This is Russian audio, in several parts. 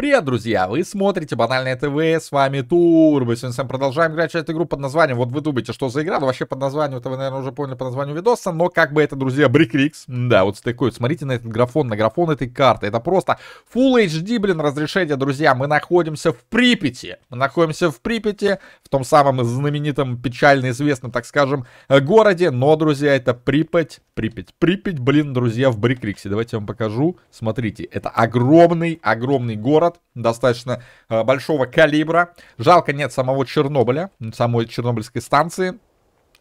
Привет, друзья! Вы смотрите Банальное ТВ, с вами Мы Сегодня мы продолжаем играть в эту игру под названием... Вот вы думаете, что за игра? Ну, вообще, под названием, это вы, наверное, уже поняли по названию видоса, но как бы это, друзья, Брикрикс. Да, вот такой, смотрите на этот графон, на графон этой карты. Это просто Full HD, блин, разрешение, друзья. Мы находимся в Припяти. Мы находимся в Припяти, в том самом знаменитом, печально известном, так скажем, городе. Но, друзья, это Припять, Припять, Припять, блин, друзья, в Брикриксе. Давайте я вам покажу. Смотрите, это огромный, огромный город солдат, достаточно э, большого калибра. Жалко нет самого Чернобыля, самой Чернобыльской станции.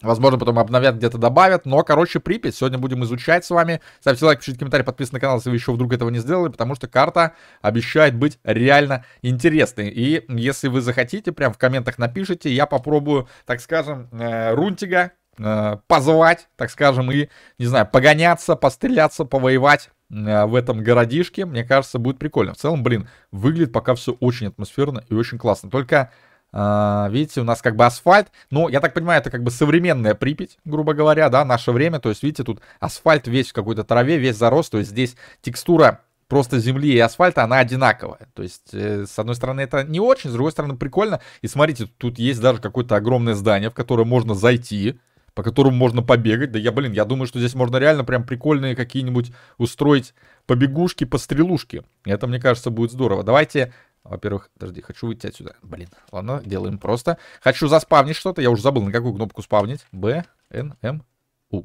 Возможно, потом обновят, где-то добавят. Но, короче, Припять. Сегодня будем изучать с вами. Ставьте лайк, пишите комментарий, подписывайтесь на канал, если вы еще вдруг этого не сделали, потому что карта обещает быть реально интересной. И если вы захотите, прям в комментах напишите, я попробую, так скажем, э, Рунтига э, позвать, так скажем, и, не знаю, погоняться, постреляться, повоевать а, в этом городишке, мне кажется, будет прикольно. В целом, блин, выглядит пока все очень атмосферно и очень классно. Только, а, видите, у нас как бы асфальт, но, я так понимаю, это как бы современная Припять, грубо говоря, да, наше время. То есть, видите, тут асфальт весь в какой-то траве, весь зарос, то есть здесь текстура просто земли и асфальта, она одинаковая. То есть, э, с одной стороны, это не очень, с другой стороны, прикольно. И смотрите, тут есть даже какое-то огромное здание, в которое можно зайти по которому можно побегать. Да я, блин, я думаю, что здесь можно реально прям прикольные какие-нибудь устроить побегушки, пострелушки. Это, мне кажется, будет здорово. Давайте во-первых, подожди, хочу выйти отсюда. Блин, ладно, делаем просто. Хочу заспавнить что-то. Я уже забыл, на какую кнопку спавнить. Б, Н, М, У.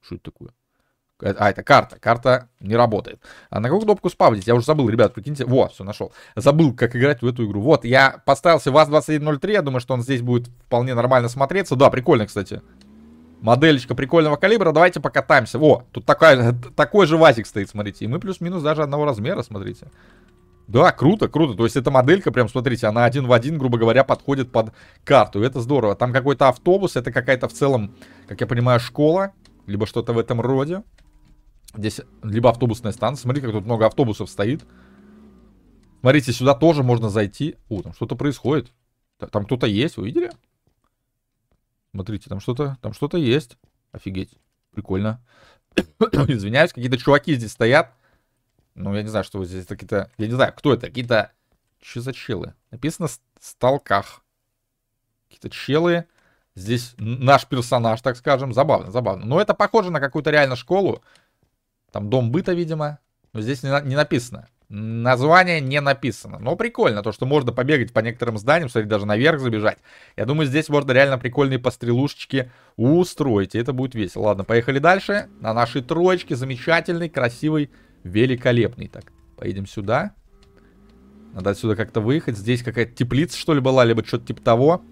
Что это такое? Э, а, это карта. Карта не работает. А на какую кнопку спавнить? Я уже забыл, ребят, прикиньте. Во, все, нашел. Забыл, как играть в эту игру. Вот, я поставился ВАЗ-2103. Я думаю, что он здесь будет вполне нормально смотреться. Да, прикольно, кстати модельчика прикольного калибра, давайте покатаемся. Во, тут такая, такой же вазик стоит, смотрите. И мы плюс-минус даже одного размера, смотрите. Да, круто, круто. То есть эта моделька, прям смотрите, она один в один, грубо говоря, подходит под карту. Это здорово. Там какой-то автобус, это какая-то в целом, как я понимаю, школа, либо что-то в этом роде. Здесь либо автобусная станция. Смотри, как тут много автобусов стоит. Смотрите, сюда тоже можно зайти. О, там что-то происходит. Там кто-то есть, увидели? Смотрите, там что-то, там что-то есть. Офигеть. Прикольно. Извиняюсь, какие-то чуваки здесь стоят. Ну, я не знаю, что здесь какие-то... Я не знаю, кто это. Какие-то... Че за челы? Написано «Сталках». Какие-то челы. Здесь наш персонаж, так скажем. Забавно, забавно. Но это похоже на какую-то реально школу. Там дом быта, видимо. Но здесь не, на... не написано. Название не написано. Но прикольно, то, что можно побегать по некоторым зданиям, кстати, даже наверх забежать. Я думаю, здесь можно реально прикольные пострелушечки устроить, и это будет весело. Ладно, поехали дальше. На нашей троечке замечательный, красивый, великолепный. Так, поедем сюда. Надо отсюда как-то выехать. Здесь какая-то теплица, что ли, была, либо что-то типа того.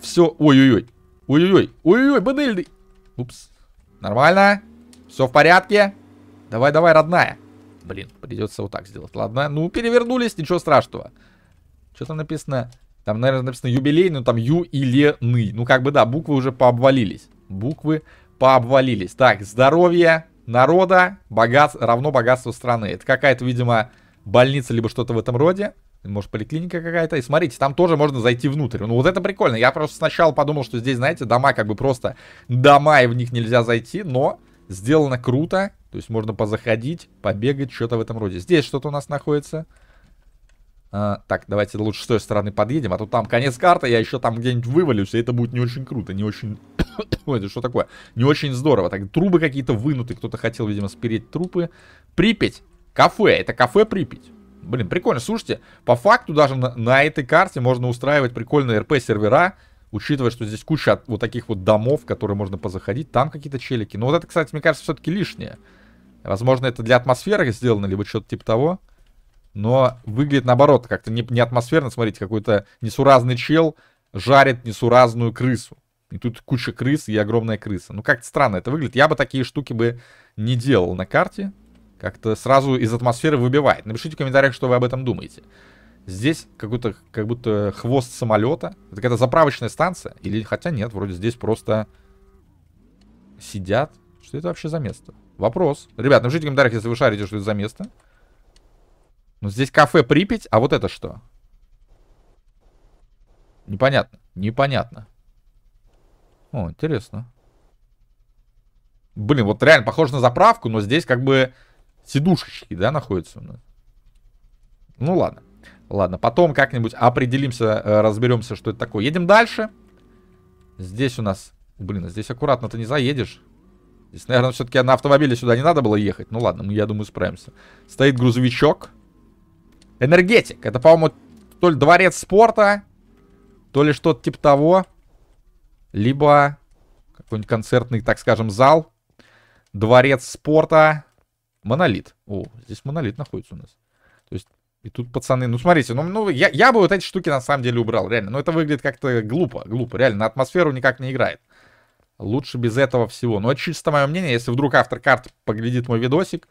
Все, ой-ой-ой. Ой-ой-ой, ой-ой-ой, бадыльный. Упс. Нормально. Все в порядке. Давай-давай, родная. Блин, придется вот так сделать. Ладно, ну перевернулись, ничего страшного. Что там написано? Там, наверное, написано юбилей, но там ю или ны. Ну, как бы да, буквы уже пообвалились. Буквы пообвалились. Так, здоровье народа богат, равно богатству страны. Это какая-то, видимо, больница, либо что-то в этом роде. Может, поликлиника какая-то. И смотрите, там тоже можно зайти внутрь. Ну, вот это прикольно. Я просто сначала подумал, что здесь, знаете, дома как бы просто дома, и в них нельзя зайти. Но сделано круто. То есть можно позаходить, побегать, что-то в этом роде. Здесь что-то у нас находится. А, так, давайте лучше с той стороны подъедем, а то там конец карты, я еще там где-нибудь вывалюсь, и это будет не очень круто, не очень... Ой, это что такое? Не очень здорово. Так, трубы какие-то вынуты, кто-то хотел, видимо, спереть трупы. Припять! Кафе, это кафе Припять. Блин, прикольно, слушайте, по факту даже на, на этой карте можно устраивать прикольные РП-сервера, учитывая, что здесь куча вот таких вот домов, которые можно позаходить, там какие-то челики. Но вот это, кстати, мне кажется, все-таки лишнее. Возможно, это для атмосферы сделано, либо что-то типа того. Но выглядит наоборот как-то не, не атмосферно. Смотрите, какой-то несуразный чел жарит несуразную крысу. И тут куча крыс и огромная крыса. Ну, как-то странно это выглядит. Я бы такие штуки бы не делал на карте. Как-то сразу из атмосферы выбивает. Напишите в комментариях, что вы об этом думаете. Здесь какой-то, как будто хвост самолета. Это какая-то заправочная станция? Или, хотя нет, вроде здесь просто сидят. Что это вообще за место? Вопрос. Ребят, напишите в комментариях, если вы шарите, что это за место. Ну, здесь кафе Припять, а вот это что? Непонятно. Непонятно. О, интересно. Блин, вот реально похоже на заправку, но здесь как бы сидушечки, да, находятся у нас. Ну, ладно. Ладно, потом как-нибудь определимся, э, разберемся, что это такое. Едем дальше. Здесь у нас... Блин, а здесь аккуратно ты не заедешь. Здесь, наверное, все-таки на автомобиле сюда не надо было ехать. Ну ладно, мы, я думаю, справимся. Стоит грузовичок. Энергетик. Это, по-моему, то ли дворец спорта, то ли что-то типа того. Либо какой-нибудь концертный, так скажем, зал. Дворец спорта. Монолит. О, здесь монолит находится у нас. То есть, и тут пацаны... Ну, смотрите, ну, ну я, я бы вот эти штуки на самом деле убрал, реально. Но это выглядит как-то глупо, глупо. Реально, на атмосферу никак не играет. Лучше без этого всего. Но ну, это а чисто мое мнение. Если вдруг автор карт поглядит мой видосик,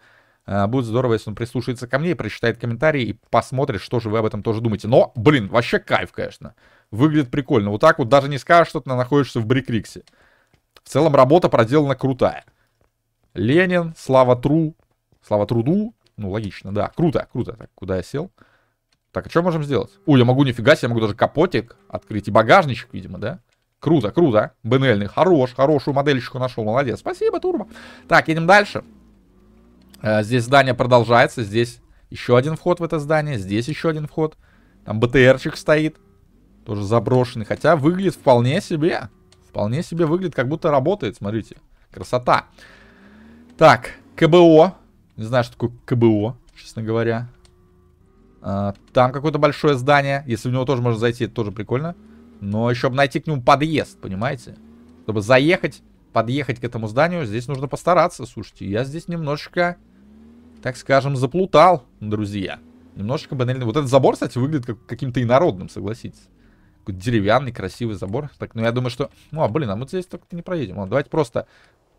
э, будет здорово, если он прислушается ко мне, прочитает комментарии и посмотрит, что же вы об этом тоже думаете. Но, блин, вообще кайф, конечно. Выглядит прикольно. Вот так вот даже не скажешь, что ты находишься в Брикриксе. В целом работа проделана крутая. Ленин, слава тру, слава труду. Ну, логично, да. Круто, круто. Так, куда я сел? Так, а что можем сделать? О, я могу нифига себе, я могу даже капотик открыть и багажничек, видимо, да? Круто, круто. А? БНЛный. Хорош, хорошую модельщику нашел. Молодец. Спасибо, Турбо. Так, едем дальше. Э, здесь здание продолжается. Здесь еще один вход в это здание. Здесь еще один вход. Там БТРчик стоит. Тоже заброшенный. Хотя выглядит вполне себе. Вполне себе выглядит, как будто работает. Смотрите. Красота. Так, КБО. Не знаю, что такое КБО, честно говоря. А, там какое-то большое здание. Если в него тоже можно зайти, это тоже Прикольно. Но еще бы найти к нему подъезд, понимаете? Чтобы заехать, подъехать к этому зданию, здесь нужно постараться. Слушайте, я здесь немножечко, так скажем, заплутал, друзья. Немножечко банально. Вот этот забор, кстати, выглядит как каким-то инородным, согласитесь. Какой деревянный, красивый забор. Так, ну я думаю, что... Ну, а, блин, а мы здесь только не проедем. Ладно, давайте просто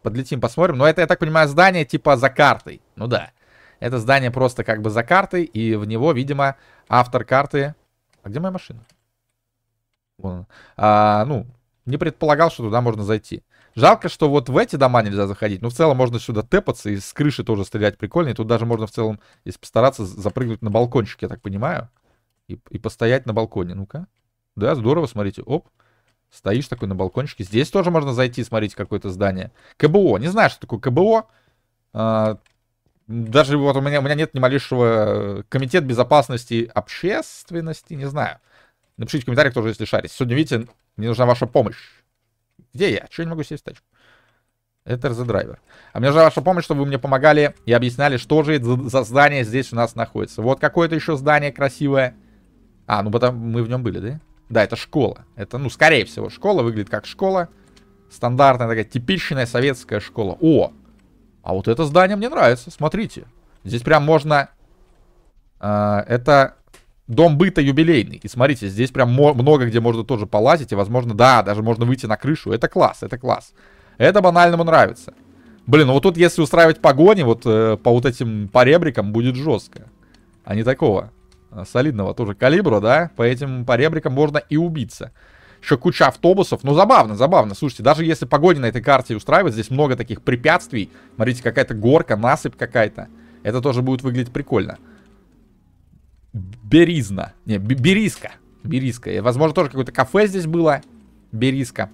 подлетим, посмотрим. Но это, я так понимаю, здание типа за картой. Ну да. Это здание просто как бы за картой, и в него, видимо, автор карты... А где моя машина? Вон. А, ну, не предполагал, что туда можно зайти. Жалко, что вот в эти дома нельзя заходить. Но в целом можно сюда тэпаться и с крыши тоже стрелять прикольно. И тут даже можно в целом, если постараться, запрыгнуть на балкончик, я так понимаю. И, и постоять на балконе. Ну-ка. Да, здорово, смотрите. Оп. Стоишь такой на балкончике. Здесь тоже можно зайти, смотрите, какое-то здание. КБО. Не знаю, что такое КБО. А, даже вот у меня, у меня нет ни малейшего э, комитет безопасности общественности, не знаю. Напишите в комментариях тоже, если шарите. Сегодня, видите, мне нужна ваша помощь. Где я? Чего не могу сесть в тачку? Это RZ-драйвер. А мне нужна ваша помощь, чтобы вы мне помогали и объясняли, что же за здание здесь у нас находится. Вот какое-то еще здание красивое. А, ну потому мы в нем были, да? Да, это школа. Это, ну, скорее всего, школа. Выглядит как школа. Стандартная такая типичная советская школа. О! А вот это здание мне нравится. Смотрите. Здесь прям можно... Э, это дом быта юбилейный. И смотрите, здесь прям много где можно тоже полазить. И, возможно, да, даже можно выйти на крышу. Это класс, это класс. Это банальному нравится. Блин, ну вот тут если устраивать погони, вот э, по вот этим поребрикам будет жестко. А не такого а, солидного тоже калибра, да? По этим поребрикам можно и убиться. Еще куча автобусов. Ну, забавно, забавно. Слушайте, даже если погони на этой карте устраивать, здесь много таких препятствий. Смотрите, какая-то горка, насыпь какая-то. Это тоже будет выглядеть прикольно. Беризна. Не, Бериска. Бериска. возможно, тоже какое-то кафе здесь было. Бериска.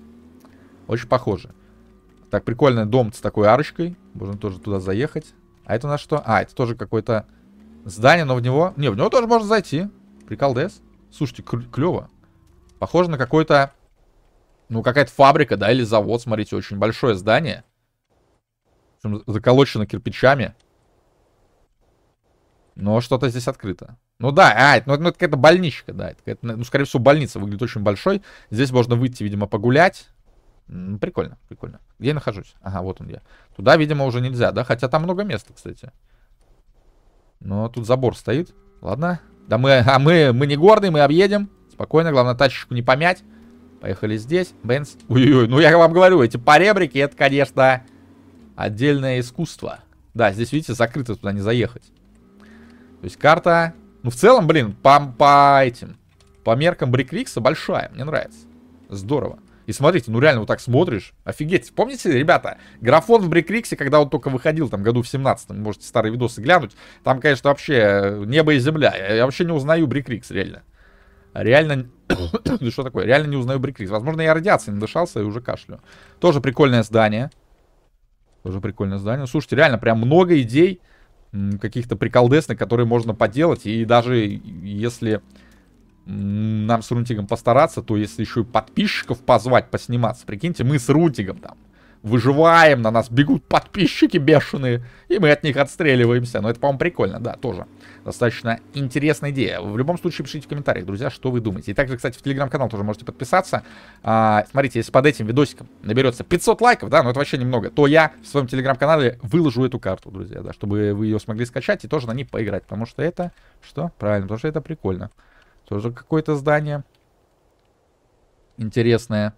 Очень похоже. Так, прикольный дом с такой арочкой. Можно тоже туда заехать. А это на что? А, это тоже какое-то здание, но в него... Не, в него тоже можно зайти. прикол Приколдес. Слушайте, клево. Похоже на какой-то... Ну, какая-то фабрика, да, или завод, смотрите, очень большое здание. Заколочено кирпичами. Но что-то здесь открыто. Ну да, а, ну, ну, это какая-то больничка, да. Это какая ну, скорее всего, больница выглядит очень большой. Здесь можно выйти, видимо, погулять. прикольно, прикольно. Где я нахожусь? Ага, вот он я. Туда, видимо, уже нельзя, да? Хотя там много места, кстати. Но тут забор стоит. Ладно. Да мы, а мы, мы не гордые, мы объедем. Спокойно, главное, тачечку не помять. Поехали здесь. Бенц. Ой-ой-ой, ну я вам говорю, эти поребрики, это, конечно, отдельное искусство. Да, здесь, видите, закрыто, туда не заехать. То есть карта ну, в целом, блин, по, по этим, по меркам Брикрикса большая, мне нравится. Здорово. И смотрите, ну реально вот так смотришь, офигеть. Помните, ребята, графон в Брикриксе, когда он только выходил, там, году в 17-м, можете старые видосы глянуть, там, конечно, вообще э, небо и земля. Я, я вообще не узнаю Брикрикс, реально. Реально... да что такое? Реально не узнаю Брикрикс. Возможно, я радиацией надышался и уже кашлю. Тоже прикольное здание. Тоже прикольное здание. Слушайте, реально, прям много идей каких-то приколдесных, которые можно поделать. И даже если нам с Рунтигом постараться, то если еще и подписчиков позвать посниматься, прикиньте, мы с Рунтигом там выживаем, на нас бегут подписчики бешеные, и мы от них отстреливаемся. Но это, по-моему, прикольно, да, тоже. Достаточно интересная идея. В любом случае, пишите в комментариях, друзья, что вы думаете. И также, кстати, в телеграм-канал тоже можете подписаться. А, смотрите, если под этим видосиком наберется 500 лайков, да, но это вообще немного, то я в своем телеграм-канале выложу эту карту, друзья, да, чтобы вы ее смогли скачать и тоже на ней поиграть. Потому что это, что? Правильно, потому что это прикольно. Тоже какое-то здание интересное.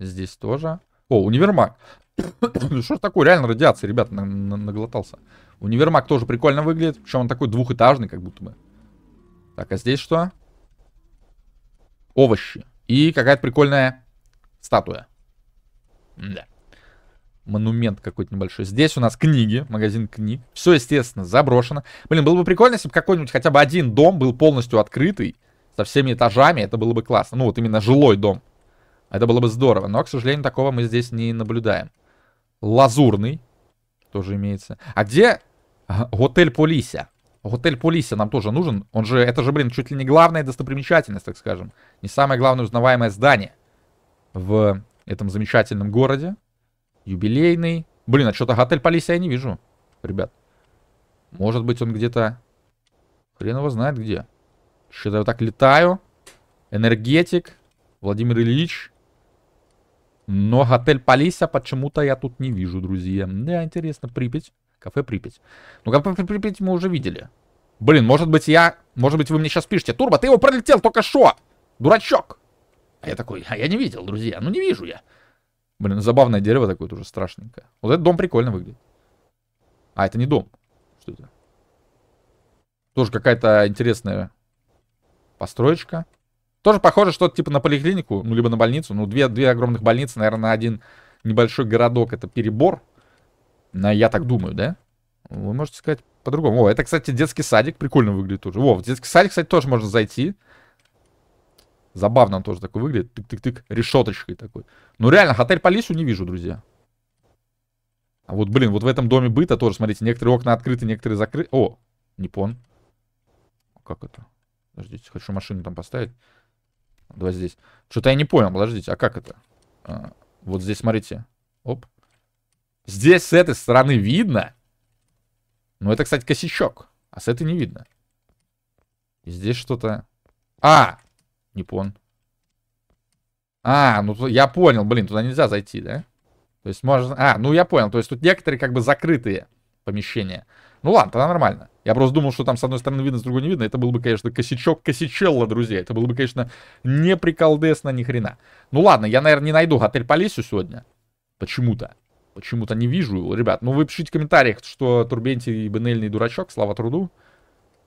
Здесь тоже. О, универмаг. что ж такое, реально радиация, ребят, на на наглотался. Универмаг тоже прикольно выглядит, причем он такой двухэтажный, как будто бы. Так, а здесь что? Овощи. И какая-то прикольная статуя. да. Монумент какой-то небольшой. Здесь у нас книги, магазин книг. Все, естественно, заброшено. Блин, было бы прикольно, если бы какой-нибудь хотя бы один дом был полностью открытый, со всеми этажами, это было бы классно. Ну, вот именно жилой дом. Это было бы здорово, но, к сожалению, такого мы здесь не наблюдаем. Лазурный тоже имеется. А где а, отель Полися? Отель Полися нам тоже нужен. Он же, это же, блин, чуть ли не главная достопримечательность, так скажем. Не самое главное узнаваемое здание в этом замечательном городе. Юбилейный. Блин, а что-то отель Полися я не вижу, ребят. Может быть, он где-то... Хрен его знает где. Что-то я вот так летаю. Энергетик. Владимир Ильич. Но отель Полесья почему-то я тут не вижу, друзья. Да, интересно, Припять. Кафе Припять. Ну, кафе Припять мы уже видели. Блин, может быть я... Может быть вы мне сейчас пишете. Турбо, ты его пролетел только что! Дурачок! А я такой, а я не видел, друзья. Ну, не вижу я. Блин, забавное дерево такое тоже страшненькое. Вот этот дом прикольно выглядит. А, это не дом. Что это? Тоже какая-то интересная построечка. Тоже похоже что-то типа на поликлинику, ну, либо на больницу. Ну, две, две огромных больницы, наверное, на один небольшой городок. Это перебор. Я так думаю, да? Вы можете сказать по-другому. О, это, кстати, детский садик. Прикольно выглядит тоже. О, в детский садик, кстати, тоже можно зайти. Забавно он тоже такой выглядит. Тык-тык-тык. Решеточкой такой. Ну, реально, отель по лесу не вижу, друзья. А вот, блин, вот в этом доме быта тоже, смотрите, некоторые окна открыты, некоторые закрыты. О, не Как это? Подождите, хочу машину там поставить. Давай здесь. Что-то я не понял, подождите, а как это? А, вот здесь, смотрите. Оп. Здесь с этой стороны видно. Ну это, кстати, косячок. А с этой не видно. И здесь что-то... А! Не понял. А, ну я понял, блин, туда нельзя зайти, да? То есть можно... А, ну я понял. То есть тут некоторые как бы закрытые помещения. Ну ладно, тогда нормально. Я просто думал, что там с одной стороны видно, с другой не видно. Это был бы, конечно, косячок косячелла, друзья. Это было бы, конечно, не приколдесно ни хрена. Ну ладно, я, наверное, не найду отель по лесу сегодня. Почему-то. Почему-то не вижу его, ребят. Ну вы пишите в комментариях, что Турбентий и Бенельный дурачок, слава труду.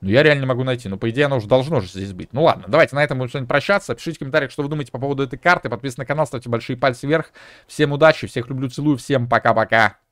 Ну, я реально могу найти. Но, по идее, оно уже должно же здесь быть. Ну, ладно, давайте на этом будем сегодня прощаться. Пишите в комментариях, что вы думаете по поводу этой карты. Подписывайтесь на канал, ставьте большие пальцы вверх. Всем удачи, всех люблю, целую, всем пока-пока.